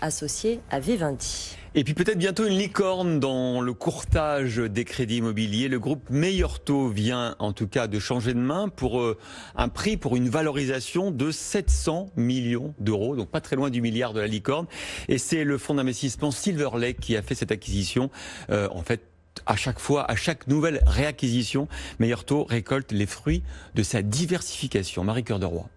associé à Vivendi. Et puis peut-être bientôt une licorne dans le courtage des crédits immobiliers. Le groupe Meilleur Taux vient en tout cas de changer de main pour euh, un prix, pour une valorisation de 700 millions d'euros, donc pas très loin du milliard de la licorne. Et c'est le fonds d'investissement Silver Lake qui a fait cette acquisition. Euh, en fait, à chaque fois, à chaque nouvelle réacquisition, Meilleur Taux récolte les fruits de sa diversification. Marie Cœur de Roy.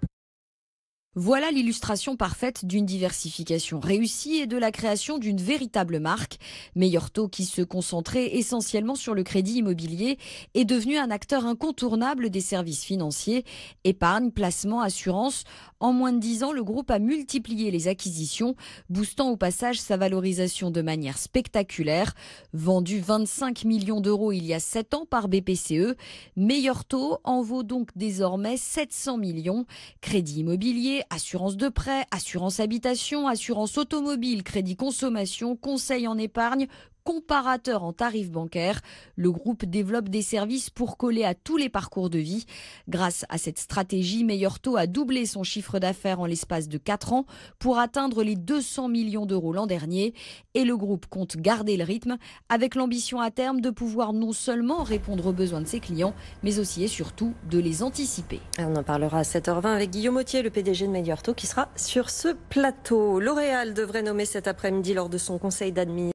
Voilà l'illustration parfaite d'une diversification réussie et de la création d'une véritable marque. Meilleur taux qui se concentrait essentiellement sur le crédit immobilier est devenu un acteur incontournable des services financiers, épargne, placement, assurance. En moins de 10 ans, le groupe a multiplié les acquisitions, boostant au passage sa valorisation de manière spectaculaire. Vendu 25 millions d'euros il y a 7 ans par BPCE, Meilleur taux en vaut donc désormais 700 millions. Crédit immobilier, assurance de prêt, assurance habitation, assurance automobile, crédit consommation, conseil en épargne, comparateur en tarifs bancaires. Le groupe développe des services pour coller à tous les parcours de vie. Grâce à cette stratégie, Meilleur Taux a doublé son chiffre d'affaires en l'espace de 4 ans pour atteindre les 200 millions d'euros l'an dernier. Et le groupe compte garder le rythme avec l'ambition à terme de pouvoir non seulement répondre aux besoins de ses clients, mais aussi et surtout de les anticiper. On en parlera à 7h20 avec Guillaume Autier, le PDG de Meilleur qui sera sur ce plateau. L'Oréal devrait nommer cet après-midi lors de son conseil d'administration